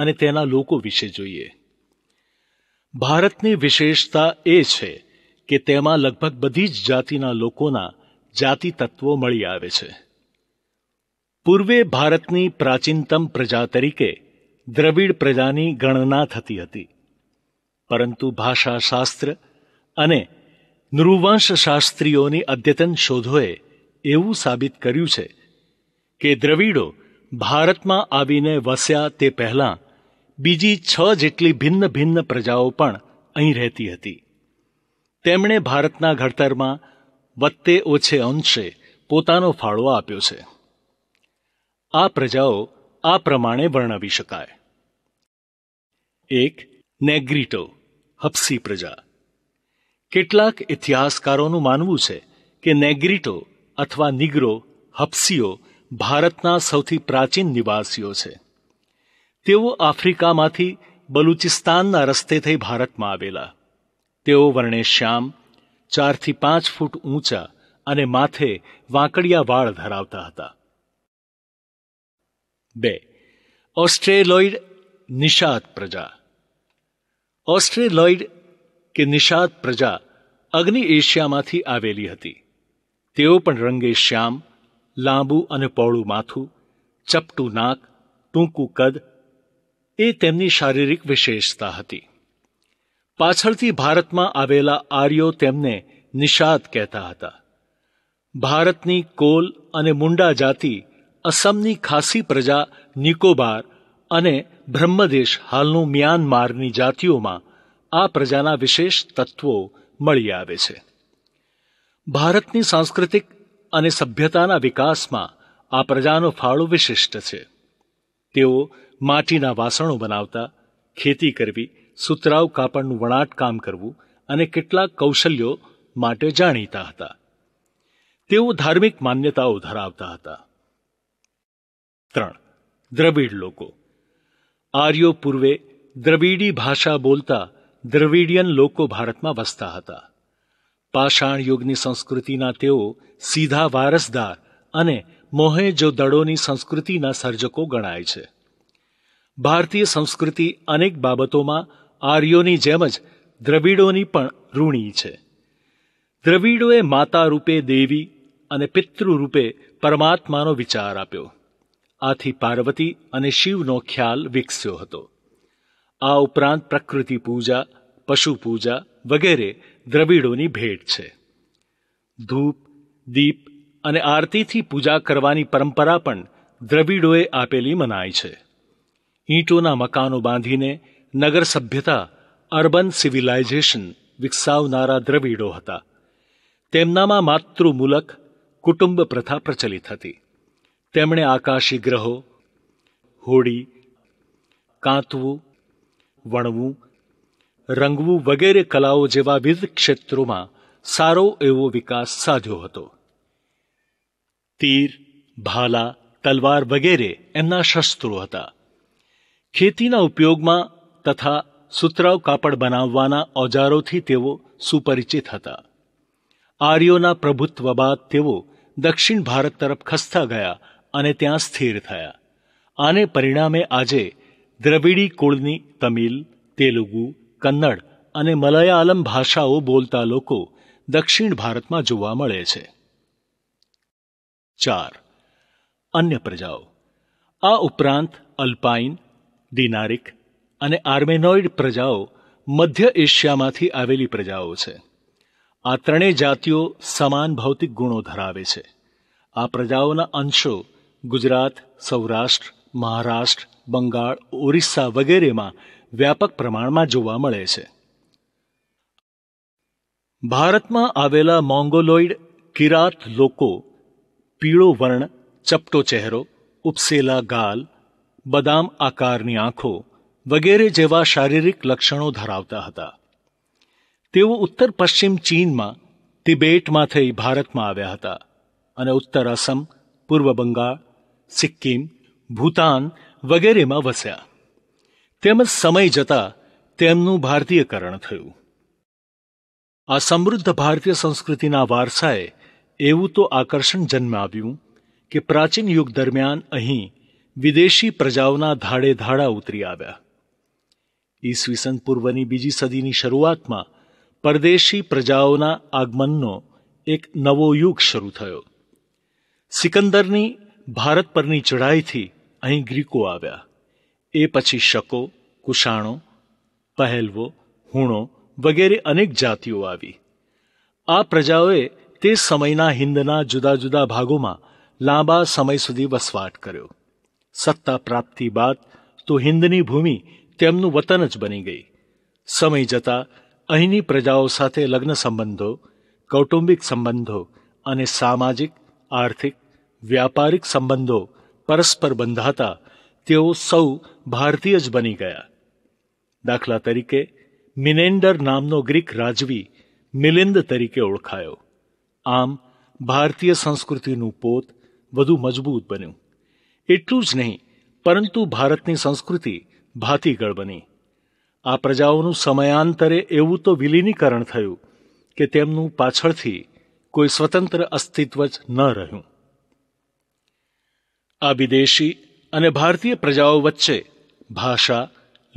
અને તેના લોકો વિશે જોઈએ ભારતની વિશેષતા એ છે કે તેમાં લગભગ બધી જ જાતિના લોકોના જાતિ તત્વો મળી આવે છે પૂર્વે ભારતની પ્રાચીનતમ પ્રજા તરીકે દ્રવિડ પ્રજાની ગણના થતી હતી પરંતુ ભાષાશાસ્ત્ર અને નૃવંશશાસ્ત્રીઓની અદ્યતન શોધોએ એવું સાબિત કર્યું છે કે દ્રવિડો ભારતમાં આવીને વસ્યા તે પહેલાં બીજી છ જેટલી ભિન્ન ભિન્ન પ્રજાઓ પણ અહીં રહેતી હતી તેમણે ભારતના ઘડતરમાં વત્તે ઓછે અંશે પોતાનો ફાળો આપ્યો છે આ પ્રજાઓ આ પ્રમાણે વર્ણવી શકાય એક નેગ્રીટો હપસી પ્રજા કેટલાક ઇતિહાસકારોનું માનવું છે કે નેગ્રીટો અથવા નિગ્રો હપસીઓ ભારતના સૌથી પ્રાચીન નિવાસીઓ છે તેઓ આફ્રિકામાંથી બલુચિસ્તાનના રસ્તે થઈ ભારતમાં આવેલા તેઓ વર્ણેશ્યામ ચારથી પાંચ ફૂટ ઊંચા અને માથે વાંકડિયા વાળ ધરાવતા હતા બે ઓસ્ટ્રેલોઇડ નિષાદ પ્રજા ઓસ્ટ્રેલોઇડ કે નિષાદ પ્રજા અગ્નિ એશિયામાંથી આવેલી હતી તેઓ પણ રંગે શ્યામ લાંબુ અને પહોળું માથું ચપટું નાક ટૂંકું કદ એ તેમની શારીરિક વિશેષતા હતી પાછળથી ભારતમાં આવેલા આર્યો તેમને નિષાદ કહેતા હતા ભારતની કોલ અને મુંડા જાતિ અસમની ખાસી પ્રજા નિકોબાર અને બ્રહ્મદેશ હાલનું મ્યાનમારની જાતિઓમાં આ પ્રજાના વિશેષ તત્વો મળી આવે છે ભારતની સાંસ્કૃતિક અને સભ્યતાના વિકાસમાં આ પ્રજાનો ફાળો વિશિષ્ટ છે તેઓ માટીના વાસણો બનાવતા ખેતી કરવી સુતરાઉ કાપડનું વણાટ કામ કરવું અને કેટલાક કૌશલ્યો માટે જાણીતા હતા તેઓ ધાર્મિક માન્યતાઓ ધરાવતા હતા ત્રણ દ્રવિડ લોકો આર્યો પૂર્વે દ્રવિડી ભાષા બોલતા દ્રવિડિયન લોકો ભારતમાં વસતા હતા પાષાણ યુગની સંસ્કૃતિના તેઓ સીધા વારસદાર અને મોહેજો દડોની સંસ્કૃતિના સર્જકો ગણાય છે ભારતીય સંસ્કૃતિ અનેક બાબતોમાં આર્યોની જેમ જ દ્રવિડોની પણ ઋણી છે દ્રવિડોએ માતા રૂપે દેવી અને પિતૃરૂપે પરમાત્માનો વિચાર આપ્યો આથી પાર્વતી અને શિવનો ખ્યાલ વિકસ્યો હતો આ ઉપરાંત પ્રકૃતિ પૂજા પશુ પૂજા વગેરે દ્રવિડોની ભેટ છે ધૂપ દીપ અને આરતીથી પૂજા કરવાની પરંપરા પણ દ્રવિડોએ આપેલી મનાય છે ઈંટોના મકાનો બાંધીને નગર સભ્યતા અર્બન સિવિલાઇઝેશન વિકસાવનારા દ્રવિડો હતા તેમનામાં માતૃમૂલક કુટુંબ પ્રથા પ્રચલિત હતી તેમણે આકાશી ગ્રહો હોડી કાંતવું વણવું રંગવું વગેરે કલાઓ જેવા વિવિધ ક્ષેત્રોમાં સારો એવો વિકાસ સાધ્યો હતો તીર ભાલા તલવાર વગેરે એમના શસ્ત્રો હતા ખેતીના ઉપયોગમાં તથા સુતરાવ કાપડ બનાવવાના ઓજારોથી તેઓ સુપરિચિત હતા આર્યોના પ્રભુત્વ બાદ તેઓ દક્ષિણ ભારત તરફ ખસતા ગયા અને ત્યાં સ્થિર થયા આને પરિણામે આજે દ્રવિડી કુળની તમિલ તેલુગુ કન્નડ અને મલયાલમ ભાષાઓ બોલતા લોકો દક્ષિણ ભારતમાં જોવા મળે છે ચાર અન્ય પ્રજાઓ આ ઉપરાંત અલ્પાઇન દિનારિક અને આર્મેનોઇડ પ્રજાઓ મધ્ય એશિયામાંથી આવેલી પ્રજાઓ છે આ ત્રણેય જાતિઓ સમાન ભૌતિક ગુણો ધરાવે છે આ પ્રજાઓના અંશો ગુજરાત સૌરાષ્ટ્ર મહારાષ્ટ્ર બંગાળ ઓરિસ્સા વગેરેમાં વ્યાપક પ્રમાણમાં જોવા મળે છે ભારતમાં આવેલા મોંગોલોઇડ કિરાત લોકો પીળો વર્ણ ચપટો ચહેરો ઉપસેલા ગાલ બદામ આકારની આંખો વગેરે જેવા શારીરિક લક્ષણો ધરાવતા હતા તેઓ ઉત્તર પશ્ચિમ ચીનમાં તિબેટમાં થઈ ભારતમાં આવ્યા હતા અને ઉત્તર અસમ પૂર્વ બંગાળ સિક્કિમ ભૂતાન વગેરેમાં વસ્યા તેમજ સમય જતા તેમનું ભારતીયકરણ થયું આ સમૃદ્ધ ભારતીય સંસ્કૃતિના વારસાએ એવું તો આકર્ષણ જન્માવ્યું કે પ્રાચીન યુગ દરમિયાન અહીં વિદેશી પ્રજાઓના ધાડે ધાડા ઉતરી આવ્યા ઈસવીસન પૂર્વની બીજી સદીની શરૂઆતમાં પરદેશી પ્રજાઓના આગમનનો એક નવો યુગ શરૂ થયો સિકંદરની ભારત પરની ચઢાઈથી અહીં ગ્રીકો આવ્યા એ પછી શકો કુશાણો પહેલવો હુણો વગેરે અનેક જાતિઓ આવી આ પ્રજાઓએ તે સમયના હિંદના જુદા જુદા ભાગોમાં લાંબા સમય સુધી વસવાટ કર્યો સત્તા પ્રાપ્તિ બાદ તો હિન્દની ભૂમિ તેમનું વતન જ બની ગઈ સમય જતા અહીંની પ્રજાઓ સાથે લગ્ન સંબંધો કૌટુંબિક સંબંધો અને સામાજિક આર્થિક વ્યાપારિક સંબંધો પરસ્પર બંધાતા તેઓ સૌ ભારતીય જ બની ગયા દાખલા તરીકે મિનેન્ડર નામનો ગ્રીક રાજવી મિલિંદ તરીકે ઓળખાયો આમ ભારતીય સંસ્કૃતિનું પોત વધુ મજબૂત બન્યું એટલું જ નહીં પરંતુ ભારતની સંસ્કૃતિ ભાતીગળ બની આ પ્રજાઓનું સમયાંતરે એવું તો વિલીનીકરણ થયું કે તેમનું પાછળથી કોઈ સ્વતંત્ર અસ્તિત્વ જ ન રહ્યું આ વિદેશી અને ભારતીય પ્રજાઓ વચ્ચે ભાષા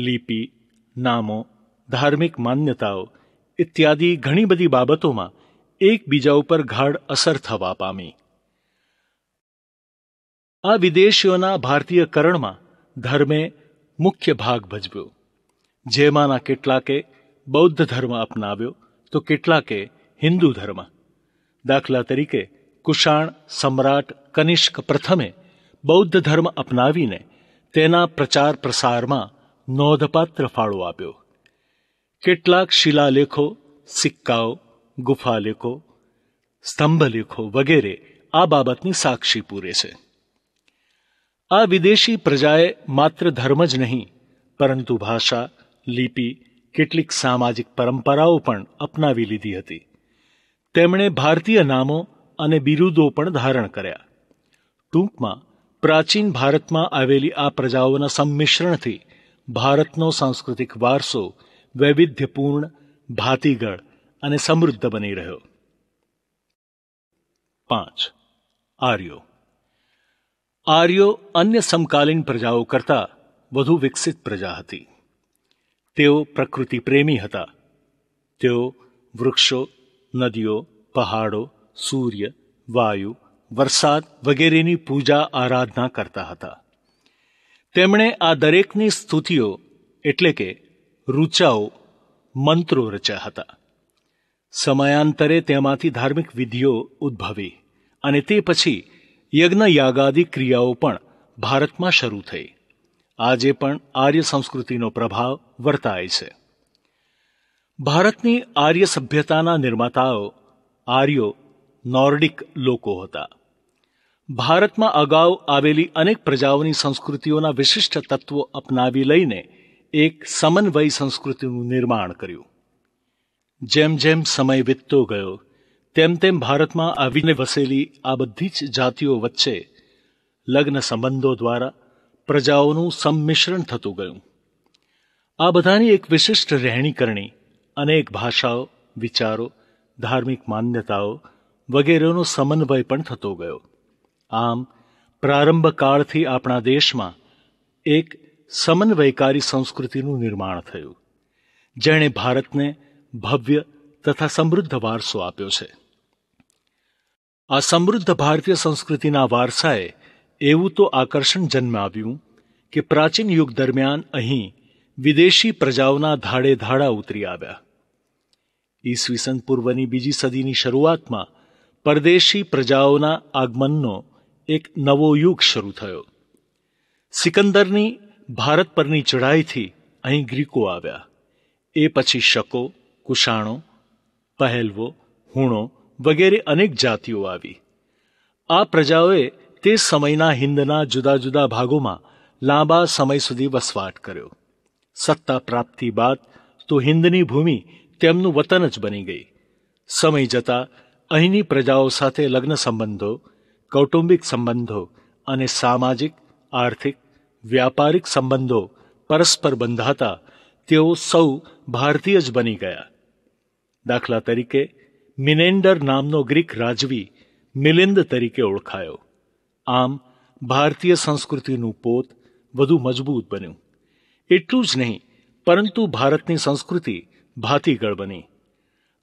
લિપિ નામો ધાર્મિક માન્યતાઓ ઇત્યાદિ ઘણી બધી બાબતોમાં એકબીજા ઉપર ગાઢ અસર થવા પામી આ વિદેશીઓના ભારતીયકરણમાં ધર્મે મુખ્ય ભાગ ભજવ્યો જેમાંના કેટલાકે બૌદ્ધ ધર્મ અપનાવ્યો તો કેટલાકે હિન્દુ ધર્મ દાખલા તરીકે કુશાણ સમ્રાટ કનિષ્ક પ્રથમે બૌદ્ધ ધર્મ અપનાવીને તેના પ્રચાર પ્રસારમાં નોંધપાત્ર ફાળો આપ્યો કેટલાક શિલાલેખો સિક્કાઓ ગુફાલેખો સ્તંભલેખો વગેરે આ બાબતની સાક્ષી પૂરે છે આ વિદેશી પ્રજાએ માત્ર ધર્મ જ નહીં પરંતુ ભાષા લિપિ કેટલીક સામાજિક પરંપરાઓ પણ અપનાવી લીધી હતી તેમણે ભારતીય નામો અને બિરુદો પણ ધારણ કર્યા ટૂંકમાં પ્રાચીન ભારતમાં આવેલી આ પ્રજાઓના સંમિશ્રણથી ભારતનો સાંસ્કૃતિક વારસો વૈવિધ્યપૂર્ણ ભાતીગળ અને સમૃદ્ધ બની રહ્યો પાંચ આર્યો આર્યો અન્ય સમકાલીન પ્રજાઓ કરતાં વધુ વિકસિત પ્રજા હતી તેઓ પ્રકૃતિ પ્રેમી હતા તેઓ વૃક્ષો નદીઓ પહાડો સૂર્ય વાયુ વરસાદ વગેરેની પૂજા આરાધના કરતા હતા તેમણે આ દરેકની સ્તુતિઓ એટલે કે રૂચાઓ મંત્રો રચ્યા હતા સમયાંતરે તેમાંથી ધાર્મિક વિધિઓ ઉદ્ભવી અને તે પછી યજ્ઞયાગાદી ક્રિયાઓ પણ ભારતમાં શરૂ થઈ આજે પણ આર્ય સંસ્કૃતિનો પ્રભાવ વર્તાય છે ભારતની આર્ય સભ્યતાના નિર્માતાઓ આર્યો નોર્ડિક લોકો હતા ભારતમાં અગાઉ આવેલી અનેક પ્રજાઓની સંસ્કૃતિઓના વિશિષ્ટ તત્વો અપનાવી લઈને એક સમન્વય સંસ્કૃતિનું નિર્માણ કર્યું જેમ જેમ સમય વીતતો ગયો તેમ તેમ ભારતમાં આવીને વસેલી આ બધી જ જાતિઓ વચ્ચે લગ્ન સંબંધો દ્વારા પ્રજાઓનું સંમિશ્રણ થતું ગયું આ બધાની એક વિશિષ્ટ રહેણીકરણી અનેક ભાષાઓ વિચારો ધાર્મિક માન્યતાઓ વગેરેનો સમન્વય પણ થતો ગયો આમ પ્રારંભ કાળથી આપણા દેશમાં એક સમન્વયકારી સંસ્કૃતિનું નિર્માણ થયું જેણે ભારતને ભવ્ય તથા સમૃદ્ધ વારસો આપ્યો છે આ સમૃદ્ધ ભારતીય સંસ્કૃતિના વારસાએ એવું તો આકર્ષણ જન્મ આવ્યું કે પ્રાચીન યુગ દરમિયાન અહીં વિદેશી પ્રજાઓના ધાડે ધાડા ઉતરી આવ્યા ઈસવીસન પૂર્વની બીજી સદીની શરૂઆતમાં પરદેશી પ્રજાઓના આગમનનો એક નવો યુગ શરૂ થયો સિકંદરની ભારત પરની ચઢાઈથી અહીં ગ્રીકો આવ્યા એ પછી શકો કુશાણો પહેલવો હુણો વગેરે અનેક જાતિઓ આવી આ પ્રજાઓએ તે સમયના હિંદના જુદા જુદા ભાગોમાં લાંબા સમય સુધી વસવાટ કર્યો સત્તા પ્રાપ્તિ બાદ તો હિન્દની ભૂમિ તેમનું વતન જ બની ગઈ સમય જતા અહીંની પ્રજાઓ સાથે લગ્ન સંબંધો કૌટુંબિક સંબંધો અને સામાજિક આર્થિક વ્યાપારિક સંબંધો પરસ્પર બંધાતા તેઓ સૌ ભારતીય જ બની ગયા દાખલા તરીકે મિનેન્ડર નામનો ગ્રીક રાજવી મિલિંદ તરીકે ઓળખાયો આમ ભારતીય સંસ્કૃતિનું પોત વધુ મજબૂત બન્યું એટલું જ નહીં પરંતુ ભારતની સંસ્કૃતિ ભાતીગળ બની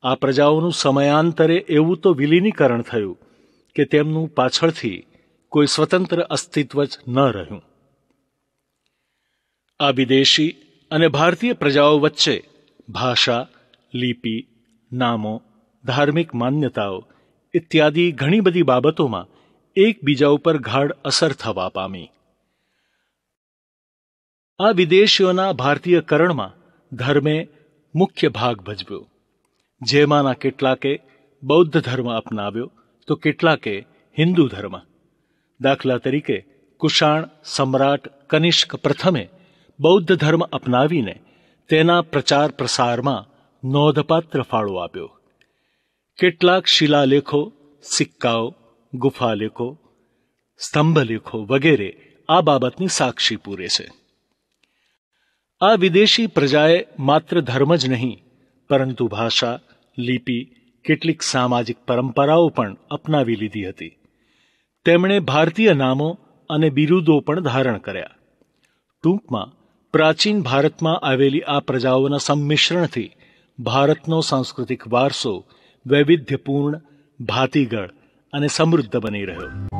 આ પ્રજાઓનું સમયાંતરે એવું તો વિલીનીકરણ થયું કે તેમનું પાછળથી કોઈ સ્વતંત્ર અસ્તિત્વ જ ન રહ્યું આ વિદેશી અને ભારતીય પ્રજાઓ વચ્ચે ભાષા લિપિ નામો ધાર્મિક માન્યતાઓ ઇત્યાદિ ઘણી બધી બાબતોમાં એકબીજા ઉપર ગાઢ અસર થવા પામી આ વિદેશીઓના ભારતીય કરણમાં ધર્મે મુખ્ય ભાગ ભજવ્યો જેમાંના કેટલાકે બૌદ્ધ ધર્મ અપનાવ્યો તો કેટલાકે હિન્દુ ધર્મ દાખલા તરીકે કુશાણ સમ્રાટ કનિષ્ક પ્રથમે બૌદ્ધ ધર્મ અપનાવીને તેના પ્રચાર પ્રસારમાં નોંધપાત્ર ફાળો આપ્યો કેટલાક શિલાલેખો સિક્કાઓ ગુફાલેખો સ્તંભલેખો વગેરે આ બાબતની સાક્ષી પૂરે છે આ વિદેશી પ્રજાએ માત્ર ધર્મ જ નહીં પરંતુ ભાષા લિપિ કેટલીક સામાજિક પરંપરાઓ પણ અપનાવી લીધી હતી તેમણે ભારતીય નામો અને બિરુદો પણ ધારણ કર્યા ટૂંકમાં પ્રાચીન ભારતમાં આવેલી આ પ્રજાઓના સંમિશ્રણથી ભારતનો સાંસ્કૃતિક વારસો વૈવિધ્યપૂર્ણ ભાતીગળ અને સમૃદ્ધ બની રહ્યો